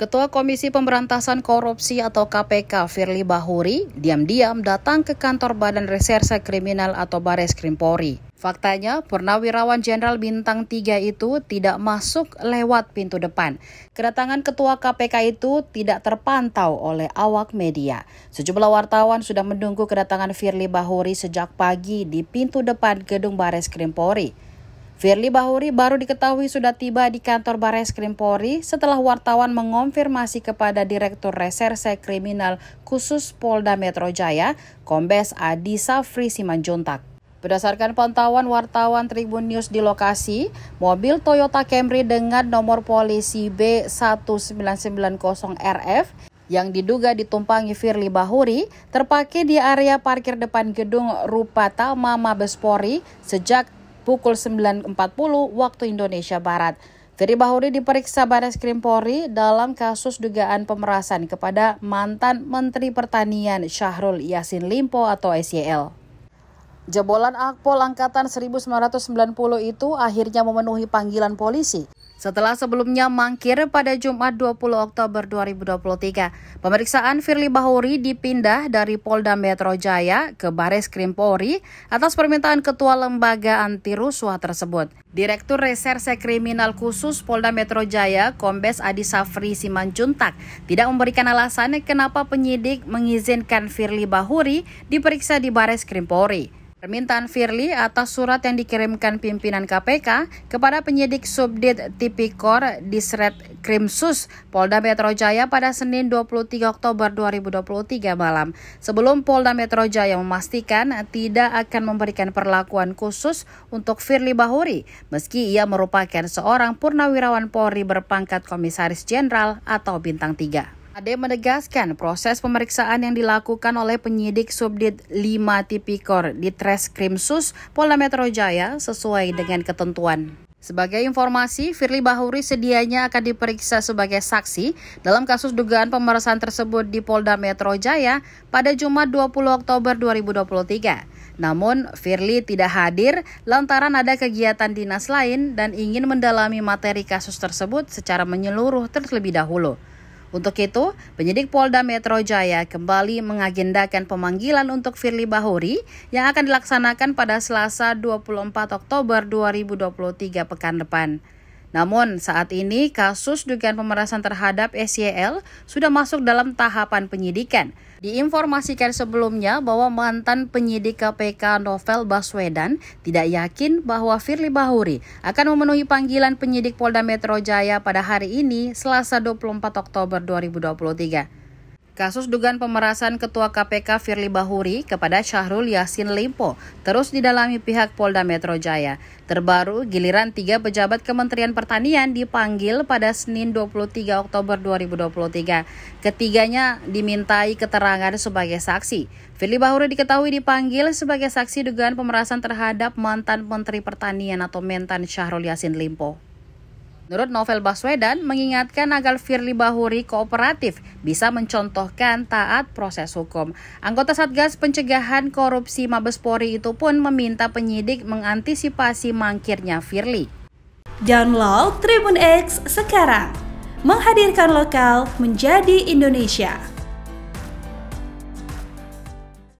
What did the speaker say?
Ketua Komisi Pemberantasan Korupsi atau KPK Firly Bahuri diam-diam datang ke kantor Badan Reserse Kriminal atau Bares Krimpori. Faktanya, Purnawirawan Jenderal Bintang 3 itu tidak masuk lewat pintu depan. Kedatangan Ketua KPK itu tidak terpantau oleh awak media. Sejumlah wartawan sudah menunggu kedatangan Firly Bahuri sejak pagi di pintu depan Gedung Bares Krimpori. Polri. Firly Bahuri baru diketahui sudah tiba di kantor Bares Krim Polri setelah wartawan mengonfirmasi kepada Direktur Reserse Kriminal Khusus Polda Metro Jaya, Kombes Adi Safri Simanjuntak. Berdasarkan pantauan wartawan Tribun News di lokasi, mobil Toyota Camry dengan nomor polisi B1990RF yang diduga ditumpangi Firly Bahuri terpakai di area parkir depan gedung Rupa Tama Mabespori sejak pukul 9.40 waktu Indonesia Barat. Firly Bahuri diperiksa Baris Krim Polri dalam kasus dugaan pemerasan kepada mantan Menteri Pertanian Syahrul Yasin Limpo atau SYL. Jebolan Akpol Angkatan 1990 itu akhirnya memenuhi panggilan polisi setelah sebelumnya mangkir pada Jumat 20 Oktober 2023. Pemeriksaan Firly Bahuri dipindah dari Polda Metro Jaya ke Baris Krim Polri atas permintaan Ketua Lembaga Anti Rusuh tersebut. Direktur Reserse Kriminal Khusus Polda Metro Jaya, Kombes Adi Safri Simanjuntak, tidak memberikan alasan kenapa penyidik mengizinkan Firly Bahuri diperiksa di Baris Krim Polri. Permintaan Firly atas surat yang dikirimkan pimpinan KPK kepada penyidik Subdit Tipikor di Disret Krimsus Polda Metro Jaya pada Senin 23 Oktober 2023 malam. Sebelum Polda Metro Jaya memastikan tidak akan memberikan perlakuan khusus untuk Firly Bahuri meski ia merupakan seorang purnawirawan Polri berpangkat Komisaris Jenderal atau Bintang 3. Ade menegaskan proses pemeriksaan yang dilakukan oleh penyidik Subdit 5 Tipikor di Treskrimsus Polda Metro Jaya sesuai dengan ketentuan. Sebagai informasi, Firly Bahuri sedianya akan diperiksa sebagai saksi dalam kasus dugaan pemerasan tersebut di Polda Metro Jaya pada Jumat 20 Oktober 2023. Namun, Firly tidak hadir lantaran ada kegiatan dinas lain dan ingin mendalami materi kasus tersebut secara menyeluruh terlebih dahulu. Untuk itu, penyidik Polda Metro Jaya kembali mengagendakan pemanggilan untuk Firly Bahuri yang akan dilaksanakan pada Selasa 24 Oktober 2023 pekan depan. Namun saat ini kasus dugaan pemerasan terhadap SYL sudah masuk dalam tahapan penyidikan. Diinformasikan sebelumnya bahwa mantan penyidik KPK Novel Baswedan tidak yakin bahwa Firly Bahuri akan memenuhi panggilan penyidik Polda Metro Jaya pada hari ini Selasa 24 Oktober 2023. Kasus dugaan pemerasan Ketua KPK Firly Bahuri kepada Syahrul Yassin Limpo terus didalami pihak Polda Metro Jaya. Terbaru, giliran tiga pejabat Kementerian Pertanian dipanggil pada Senin 23 Oktober 2023. Ketiganya dimintai keterangan sebagai saksi. Firly Bahuri diketahui dipanggil sebagai saksi dugaan pemerasan terhadap mantan Menteri Pertanian atau Mentan Syahrul Yassin Limpo. Menurut Novel Baswedan, mengingatkan agar Firly Bahuri kooperatif bisa mencontohkan taat proses hukum. Anggota Satgas Pencegahan Korupsi Mabespori itu pun meminta penyidik mengantisipasi mangkirnya Firly. Download Tribun X sekarang, menghadirkan lokal menjadi Indonesia.